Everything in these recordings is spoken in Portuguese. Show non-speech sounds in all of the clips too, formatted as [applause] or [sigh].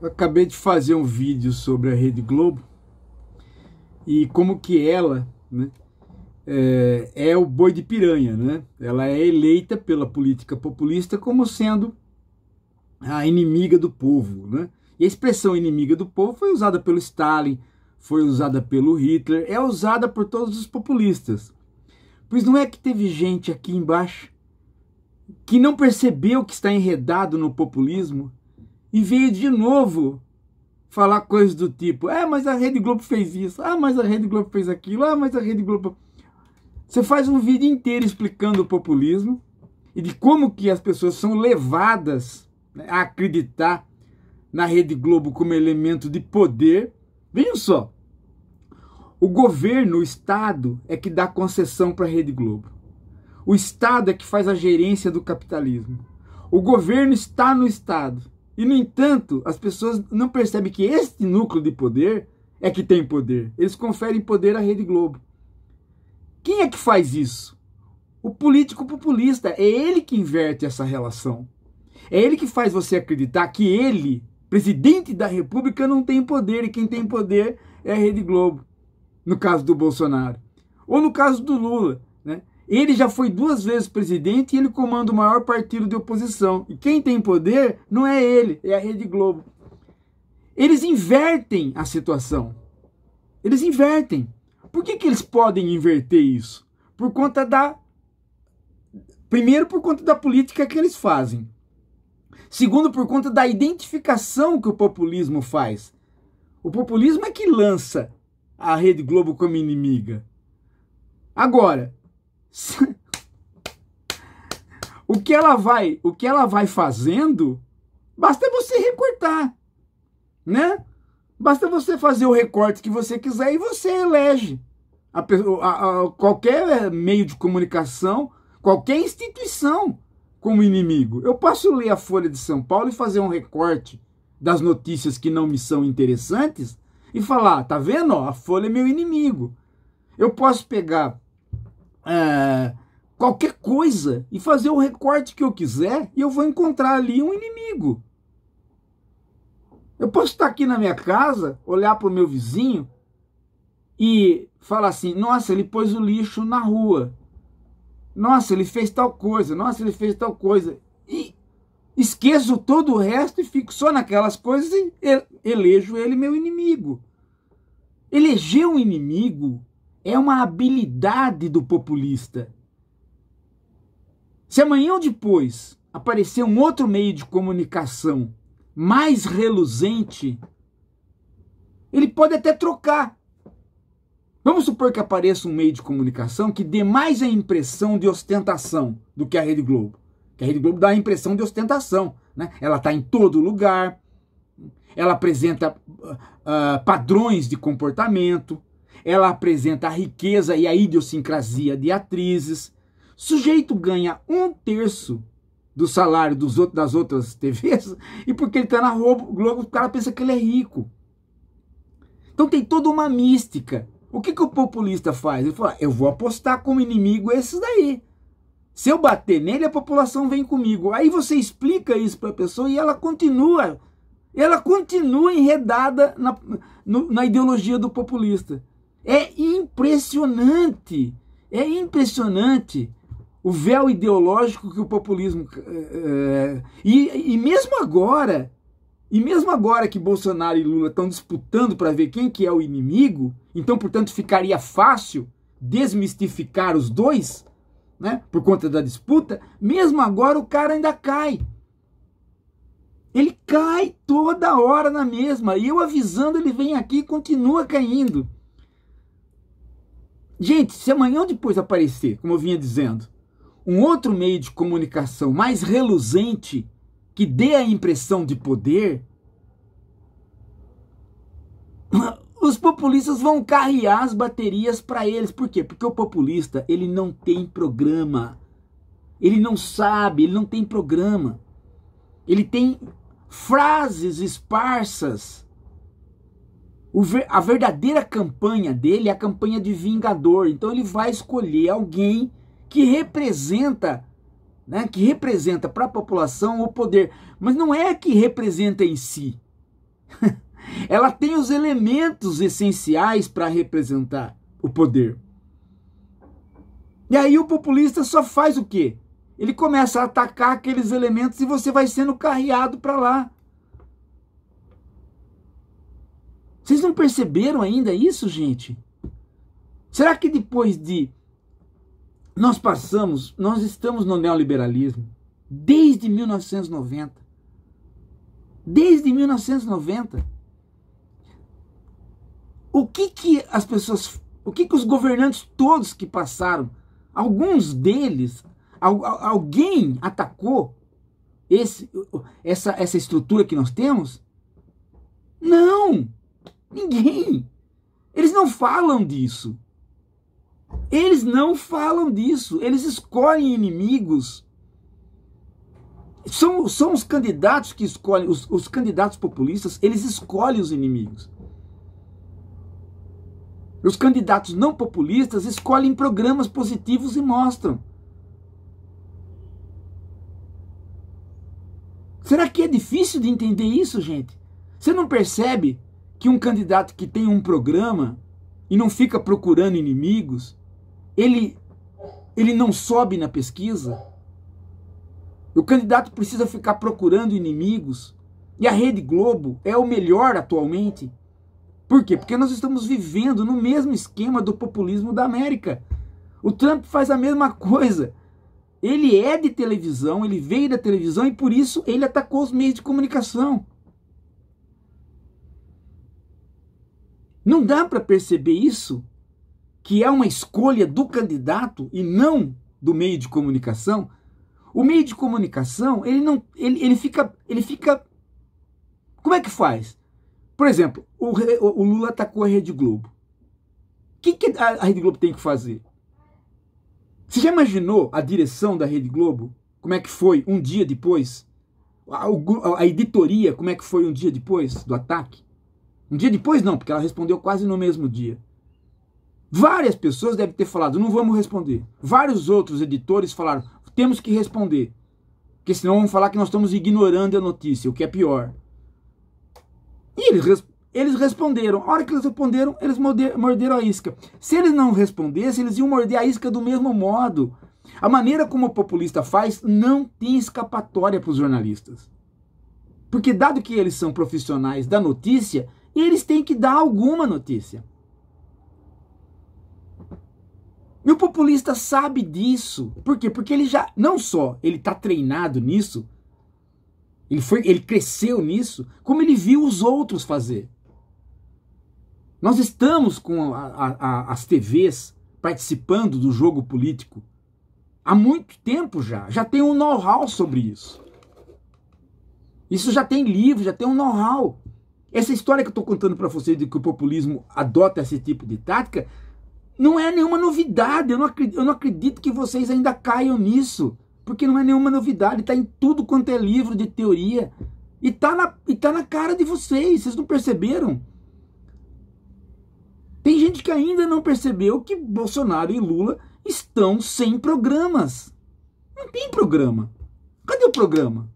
Eu acabei de fazer um vídeo sobre a Rede Globo e como que ela né, é, é, o boi de piranha, né? Ela é eleita pela política populista como sendo a inimiga do povo, né? E a expressão inimiga do povo foi usada pelo Stalin, foi usada pelo Hitler, é usada por todos os populistas. Pois não é que teve gente aqui embaixo que não percebeu que está enredado no populismo e veio de novo falar coisas do tipo: é, mas a Rede Globo fez isso, ah, mas a Rede Globo fez aquilo, ah, mas a Rede Globo. Você faz um vídeo inteiro explicando o populismo e de como que as pessoas são levadas né, a acreditar na Rede Globo como elemento de poder. Vejam só, o governo, o Estado, é que dá concessão para a Rede Globo. O Estado é que faz a gerência do capitalismo. O governo está no Estado. E, no entanto, as pessoas não percebem que este núcleo de poder é que tem poder. Eles conferem poder à Rede Globo. Quem é que faz isso? O político populista. É ele que inverte essa relação. É ele que faz você acreditar que ele, presidente da República, não tem poder. E quem tem poder é a Rede Globo. No caso do Bolsonaro. Ou no caso do Lula. Né? Ele já foi duas vezes presidente e ele comanda o maior partido de oposição. E quem tem poder não é ele, é a Rede Globo. Eles invertem a situação. Eles invertem. Por que, que eles podem inverter isso? Por conta da. Primeiro, por conta da política que eles fazem. Segundo, por conta da identificação que o populismo faz. O populismo é que lança a Rede Globo como inimiga. Agora, [laughs] o que ela vai, o que ela vai fazendo, basta você recortar, né? Basta você fazer o recorte que você quiser e você elege a, a, a, qualquer meio de comunicação, qualquer instituição como inimigo. Eu posso ler a Folha de São Paulo e fazer um recorte das notícias que não me são interessantes e falar, ah, tá vendo? A Folha é meu inimigo. Eu posso pegar é, qualquer coisa e fazer o recorte que eu quiser e eu vou encontrar ali um inimigo. Eu posso estar aqui na minha casa, olhar para o meu vizinho e falar assim: nossa, ele pôs o lixo na rua. Nossa, ele fez tal coisa. Nossa, ele fez tal coisa. E esqueço todo o resto e fico só naquelas coisas e elejo ele meu inimigo. Eleger um inimigo é uma habilidade do populista. Se amanhã ou depois aparecer um outro meio de comunicação mais reluzente, ele pode até trocar. Vamos supor que apareça um meio de comunicação que dê mais a impressão de ostentação do que a Rede Globo. Que a Rede Globo dá a impressão de ostentação. Né? Ela está em todo lugar, ela apresenta uh, padrões de comportamento, ela apresenta a riqueza e a idiosincrasia de atrizes. Sujeito ganha um terço do salário dos outros, das outras [laughs] TVs e porque ele está na Globo, o cara pensa que ele é rico. Então tem toda uma mística. O que, que o populista faz? Ele fala: eu vou apostar como inimigo esses daí. Se eu bater nele, a população vem comigo. Aí você explica isso para a pessoa e ela continua. Ela continua enredada na, no, na ideologia do populista. É impressionante, é impressionante o véu ideológico que o populismo. É, e, e mesmo agora, e mesmo agora que Bolsonaro e Lula estão disputando para ver quem que é o inimigo, então, portanto, ficaria fácil desmistificar os dois, né? Por conta da disputa, mesmo agora o cara ainda cai. Ele cai toda hora na mesma. E eu avisando, ele vem aqui e continua caindo. Gente, se amanhã ou depois aparecer, como eu vinha dizendo, um outro meio de comunicação mais reluzente, que dê a impressão de poder, [laughs] os populistas vão carrear as baterias para eles. Por quê? Porque o populista, ele não tem programa. Ele não sabe, ele não tem programa. Ele tem frases esparsas Ver, a verdadeira campanha dele é a campanha de vingador. Então ele vai escolher alguém que representa, né, que representa para a população o poder, mas não é que representa em si. [laughs] Ela tem os elementos essenciais para representar o poder. E aí o populista só faz o quê? Ele começa a atacar aqueles elementos e você vai sendo carreado para lá. Vocês não perceberam ainda isso, gente? Será que depois de nós passamos, nós estamos no neoliberalismo desde 1990? Desde 1990. O que que as pessoas, o que que os governantes todos que passaram, alguns deles, alguém atacou esse, essa, essa estrutura que nós temos? Não! Ninguém. Eles não falam disso. Eles não falam disso. Eles escolhem inimigos. São, são os candidatos que escolhem, os, os candidatos populistas, eles escolhem os inimigos. Os candidatos não populistas escolhem programas positivos e mostram. Será que é difícil de entender isso, gente? Você não percebe que um candidato que tem um programa e não fica procurando inimigos, ele, ele não sobe na pesquisa? O candidato precisa ficar procurando inimigos. E a Rede Globo é o melhor atualmente. Por quê? Porque nós estamos vivendo no mesmo esquema do populismo da América. O Trump faz a mesma coisa. Ele é de televisão, ele veio da televisão e por isso ele atacou os meios de comunicação. Não dá para perceber isso? Que é uma escolha do candidato e não do meio de comunicação? O meio de comunicação, ele não ele, ele fica ele fica Como é que faz? Por exemplo, o, o Lula atacou a Rede Globo. O que, que a, a Rede Globo tem que fazer? Você já imaginou a direção da Rede Globo? Como é que foi um dia depois? A, a editoria, como é que foi um dia depois do ataque? Um dia depois, não, porque ela respondeu quase no mesmo dia. Várias pessoas devem ter falado, não vamos responder. Vários outros editores falaram, temos que responder. Porque senão vão falar que nós estamos ignorando a notícia, o que é pior. E eles, eles responderam. A hora que eles responderam, eles morderam a isca. Se eles não respondessem, eles iam morder a isca do mesmo modo. A maneira como o populista faz não tem escapatória para os jornalistas. Porque, dado que eles são profissionais da notícia, eles têm que dar alguma notícia. E o populista sabe disso. Por quê? Porque ele já, não só ele está treinado nisso, ele, foi, ele cresceu nisso, como ele viu os outros fazer. Nós estamos com a, a, a, as TVs participando do jogo político há muito tempo já. Já tem um know-how sobre isso. Isso já tem livro, já tem um know-how. Essa história que eu estou contando para vocês de que o populismo adota esse tipo de tática não é nenhuma novidade. Eu não, acredito, eu não acredito que vocês ainda caiam nisso, porque não é nenhuma novidade. Está em tudo quanto é livro de teoria. E está na, tá na cara de vocês. Vocês não perceberam? Tem gente que ainda não percebeu que Bolsonaro e Lula estão sem programas. Não tem programa. Cadê o programa?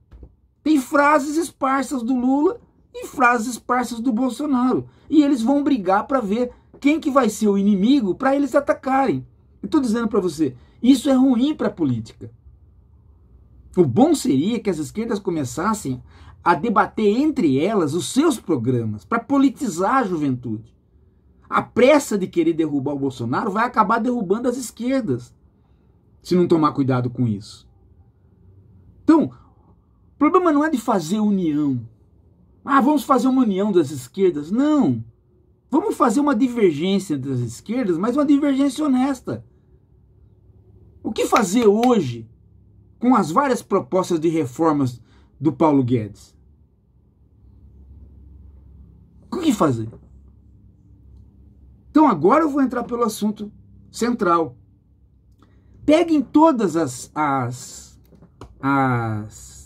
Tem frases esparsas do Lula e frases parças do Bolsonaro. E eles vão brigar para ver quem que vai ser o inimigo para eles atacarem. Eu estou dizendo para você, isso é ruim para a política. O bom seria que as esquerdas começassem a debater entre elas os seus programas para politizar a juventude. A pressa de querer derrubar o Bolsonaro vai acabar derrubando as esquerdas, se não tomar cuidado com isso. Então, o problema não é de fazer união, ah, vamos fazer uma união das esquerdas. Não. Vamos fazer uma divergência das esquerdas, mas uma divergência honesta. O que fazer hoje com as várias propostas de reformas do Paulo Guedes? O que fazer? Então agora eu vou entrar pelo assunto central. Peguem todas as, as, as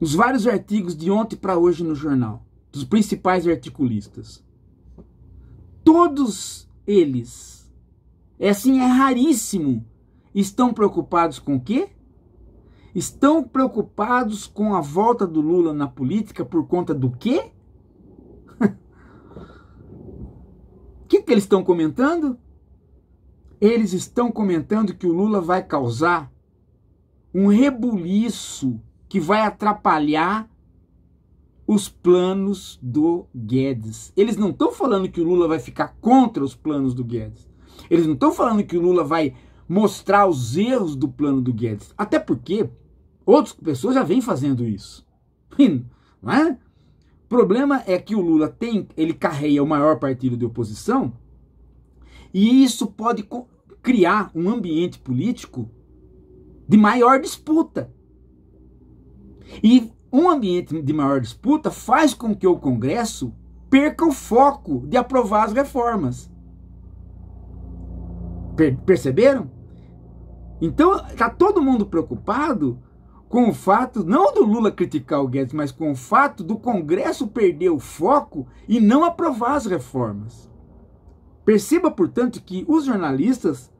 os vários artigos de ontem para hoje no jornal, dos principais articulistas. Todos eles, é assim, é raríssimo, estão preocupados com o quê? Estão preocupados com a volta do Lula na política por conta do quê? O que, que eles estão comentando? Eles estão comentando que o Lula vai causar um rebuliço que vai atrapalhar os planos do Guedes. Eles não estão falando que o Lula vai ficar contra os planos do Guedes. Eles não estão falando que o Lula vai mostrar os erros do plano do Guedes. Até porque outras pessoas já vêm fazendo isso. [laughs] Não é? O problema é que o Lula tem, ele carreia o maior partido de oposição e isso pode criar um ambiente político de maior disputa. E um ambiente de maior disputa faz com que o Congresso perca o foco de aprovar as reformas. Per perceberam? Então, está todo mundo preocupado com o fato, não do Lula criticar o Guedes, mas com o fato do Congresso perder o foco e não aprovar as reformas. Perceba, portanto, que os jornalistas,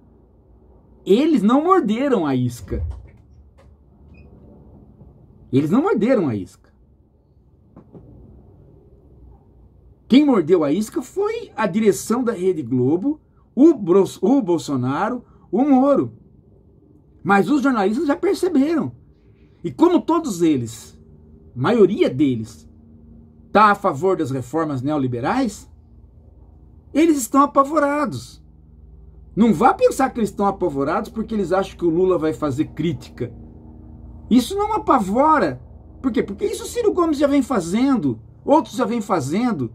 eles não morderam a isca. Eles não morderam a isca. Quem mordeu a isca foi a direção da Rede Globo, o, o Bolsonaro, o Moro. Mas os jornalistas já perceberam. E como todos eles, maioria deles, está a favor das reformas neoliberais, eles estão apavorados. Não vá pensar que eles estão apavorados porque eles acham que o Lula vai fazer crítica isso não apavora. Por quê? Porque isso o Ciro Gomes já vem fazendo, outros já vem fazendo.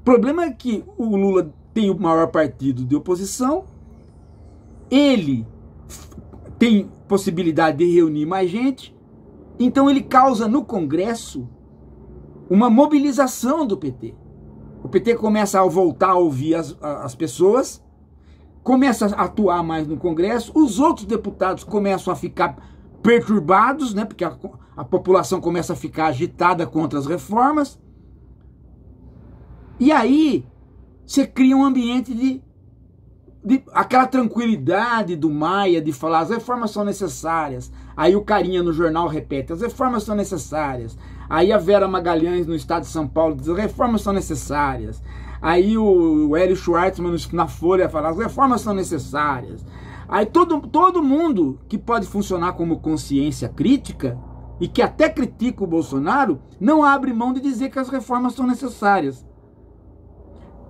O problema é que o Lula tem o maior partido de oposição, ele tem possibilidade de reunir mais gente, então ele causa no Congresso uma mobilização do PT. O PT começa a voltar a ouvir as, as pessoas, começa a atuar mais no Congresso, os outros deputados começam a ficar perturbados, né, porque a, a população começa a ficar agitada contra as reformas. E aí você cria um ambiente de, de, aquela tranquilidade do Maia de falar as reformas são necessárias. Aí o carinha no jornal repete: as reformas são necessárias. Aí a Vera Magalhães no estado de São Paulo diz: as reformas são necessárias. Aí o, o Hélio Schwartzman na Folha fala: as reformas são necessárias. Aí todo, todo mundo que pode funcionar como consciência crítica e que até critica o Bolsonaro não abre mão de dizer que as reformas são necessárias.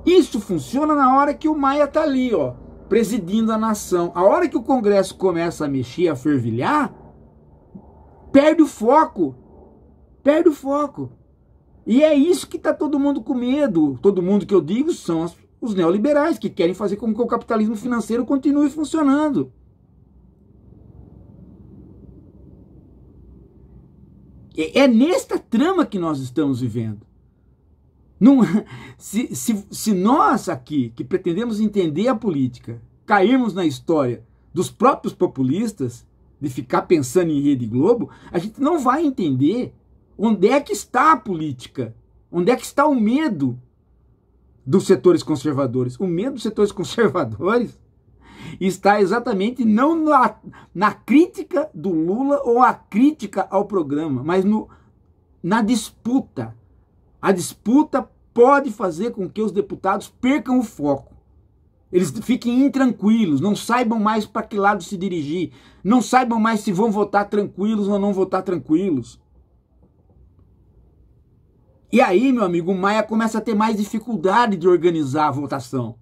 Isso funciona na hora que o Maia está ali, ó, presidindo a nação. A hora que o Congresso começa a mexer, a fervilhar, perde o foco. Perde o foco. E é isso que está todo mundo com medo. Todo mundo que eu digo são as, os neoliberais, que querem fazer com que o capitalismo financeiro continue funcionando. É nesta trama que nós estamos vivendo. É? se, se, se nós aqui, que pretendemos entender a política, cairmos na história dos próprios populistas, de ficar pensando em Rede Globo, a gente não vai entender onde é que está a política, onde é que está o medo dos setores conservadores. O medo dos setores [laughs] conservadores está exatamente não na, na crítica do Lula ou a crítica ao programa, mas no, na disputa. A disputa pode fazer com que os deputados percam o foco. Eles fiquem intranquilos, não saibam mais para que lado se dirigir, não saibam mais se vão votar tranquilos ou não votar tranquilos. E aí, meu amigo, o Maia começa a ter mais dificuldade de organizar a votação.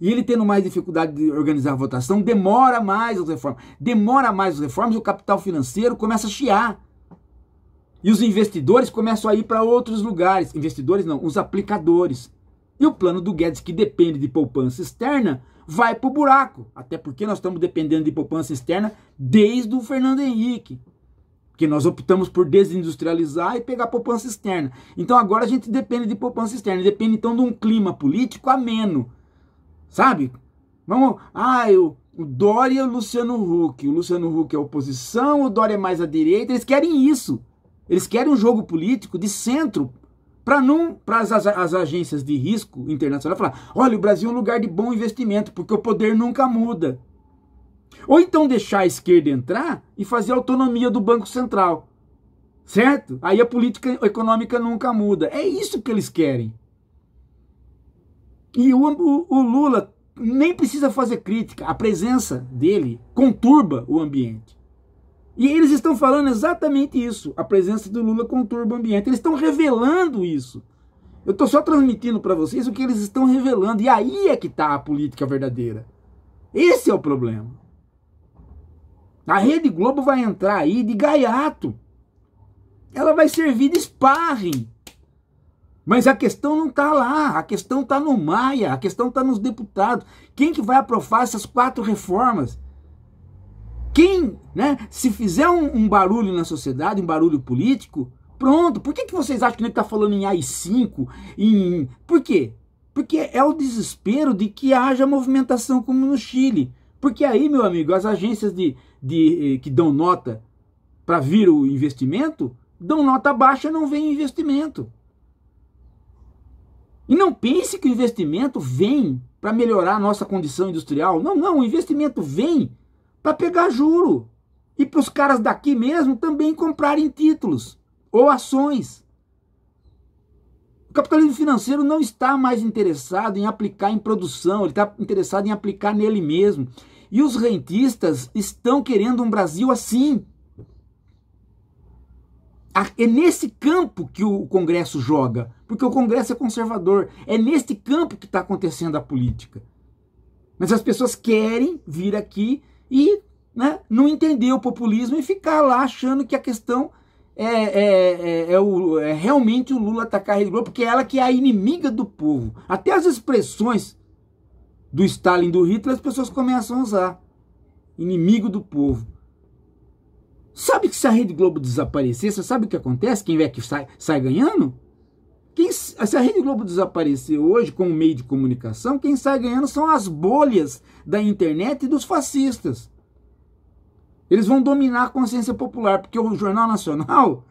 E ele tendo mais dificuldade de organizar a votação, demora mais as reformas. Demora mais as reformas e o capital financeiro começa a chiar. E os investidores começam a ir para outros lugares. Investidores não, os aplicadores. E o plano do Guedes, que depende de poupança externa, vai para o buraco. Até porque nós estamos dependendo de poupança externa desde o Fernando Henrique. Porque nós optamos por desindustrializar e pegar poupança externa. Então agora a gente depende de poupança externa, depende então de um clima político ameno. Sabe? Vamos. Ah, eu, o Dória e o Luciano Huck. O Luciano Huck é oposição, o Dória é mais à direita. Eles querem isso. Eles querem um jogo político de centro para não para as, as, agências de risco internacional falar, olha, o Brasil é um lugar de bom investimento, porque o poder nunca muda. Ou então deixar a esquerda entrar e fazer autonomia do Banco Central. Certo? Aí a política econômica nunca muda. É isso que eles querem. E o, o, o Lula nem precisa fazer crítica. A presença dele conturba o ambiente. E eles estão falando exatamente isso. A presença do Lula conturba o ambiente. Eles estão revelando isso. Eu estou só transmitindo para vocês o que eles estão revelando. E aí é que está a política verdadeira. Esse é o problema. A Rede Globo vai entrar aí de gaiato. Ela vai servir de sparring. Mas a questão não está lá, a questão está no Maia, a questão está nos deputados. Quem que vai aprovar essas quatro reformas? Quem, né? Se fizer um, um barulho na sociedade, um barulho político, pronto. Por que, que vocês acham que ele está falando em AI-5? Em... Por quê? Porque é o desespero de que haja movimentação como no Chile. Porque aí, meu amigo, as agências de, de, eh, que dão nota para vir o investimento, dão nota baixa não vem investimento. E não pense que o investimento vem para melhorar a nossa condição industrial. Não, não, o investimento vem para pegar juro e para os caras daqui mesmo também comprarem títulos ou ações. O capitalismo financeiro não está mais interessado em aplicar em produção, ele está interessado em aplicar nele mesmo. E os rentistas estão querendo um Brasil assim. É nesse campo que o Congresso joga, porque o Congresso é conservador. É neste campo que está acontecendo a política. Mas as pessoas querem vir aqui e né, não entender o populismo e ficar lá achando que a questão é, é, é, é o, é realmente o Lula atacar a Rede Globo, porque ela que é a inimiga do povo. Até as expressões do Stalin, do Hitler, as pessoas começam a usar. Inimigo do povo. Sabe que se a Rede Globo desaparecer, você sabe o que acontece? Quem é que sai, sai ganhando? Quem, se a Rede Globo desaparecer hoje como meio de comunicação, quem sai ganhando são as bolhas da internet e dos fascistas. Eles vão dominar a consciência popular, porque o Jornal Nacional,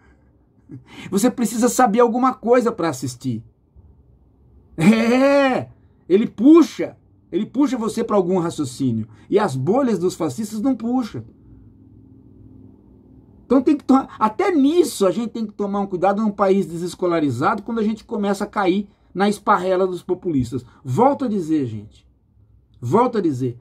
[laughs] você precisa saber alguma coisa para assistir. É! Ele puxa ele puxa você para algum raciocínio. E as bolhas dos fascistas não puxam. Então tem que tomar, até nisso a gente tem que tomar um cuidado num país desescolarizado quando a gente começa a cair na esparrela dos populistas. Volto a dizer, gente. Volto a dizer.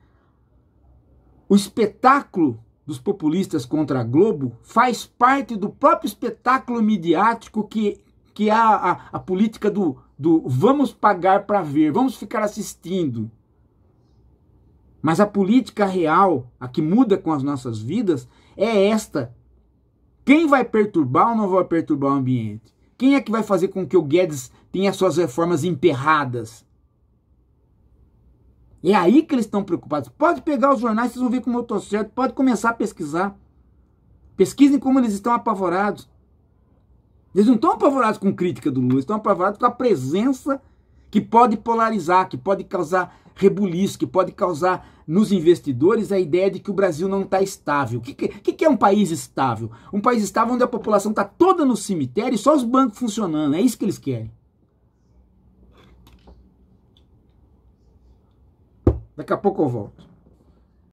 O espetáculo dos populistas contra a Globo faz parte do próprio espetáculo midiático que, que é a, a, a política do, do vamos pagar para ver, vamos ficar assistindo. Mas a política real, a que muda com as nossas vidas, é esta. Quem vai perturbar ou não vai perturbar o ambiente? Quem é que vai fazer com que o Guedes tenha suas reformas emperradas? É aí que eles estão preocupados. Pode pegar os jornais, vocês vão ver como eu estou certo. Pode começar a pesquisar. Pesquisem como eles estão apavorados. Eles não estão apavorados com crítica do Lula, estão apavorados com a presença que pode polarizar, que pode causar rebuliço, que pode causar nos investidores a ideia de que o Brasil não está estável. O que, que, que, é um país estável? Um país estável onde a população está toda no cemitério e só os bancos funcionando. É isso que eles querem. Daqui a pouco eu volto.